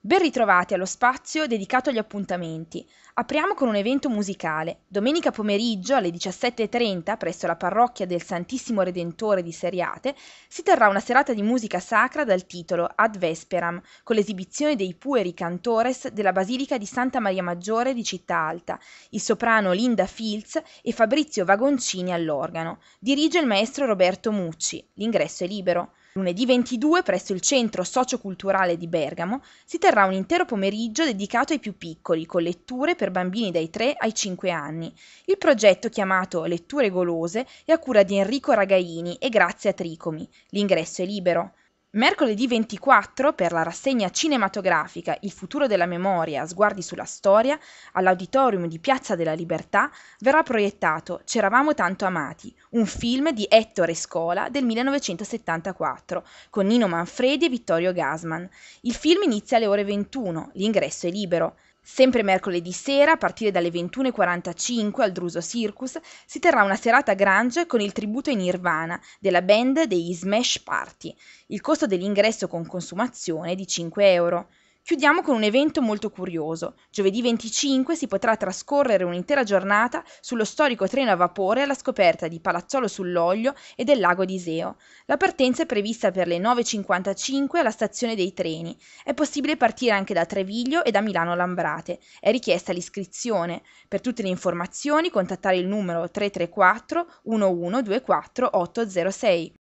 Ben ritrovati allo spazio dedicato agli appuntamenti. Apriamo con un evento musicale. Domenica pomeriggio alle 17.30 presso la parrocchia del Santissimo Redentore di Seriate si terrà una serata di musica sacra dal titolo Ad Vesperam con l'esibizione dei Pueri Cantores della Basilica di Santa Maria Maggiore di Città Alta, il soprano Linda Fields e Fabrizio Vagoncini all'organo. Dirige il maestro Roberto Mucci. L'ingresso è libero. Lunedì 22 presso il Centro Socioculturale di Bergamo si terrà un intero pomeriggio dedicato ai più piccoli con letture per bambini dai 3 ai 5 anni. Il progetto chiamato Letture Golose è a cura di Enrico Ragaini e grazie a Tricomi. L'ingresso è libero. Mercoledì 24, per la rassegna cinematografica Il futuro della memoria, sguardi sulla storia, all'auditorium di Piazza della Libertà verrà proiettato C'eravamo tanto amati, un film di Ettore Scola del 1974, con Nino Manfredi e Vittorio Gassman. Il film inizia alle ore 21, l'ingresso è libero. Sempre mercoledì sera, a partire dalle 21.45 al Druso Circus, si terrà una serata grunge con il tributo ai Nirvana della band degli Smash Party. Il costo dell'ingresso con consumazione è di 5 euro. Chiudiamo con un evento molto curioso. Giovedì 25 si potrà trascorrere un'intera giornata sullo storico treno a vapore alla scoperta di Palazzolo sull'Oglio e del lago di Iseo. La partenza è prevista per le 9.55 alla stazione dei treni. È possibile partire anche da Treviglio e da Milano Lambrate. È richiesta l'iscrizione. Per tutte le informazioni contattare il numero 334 1124 806.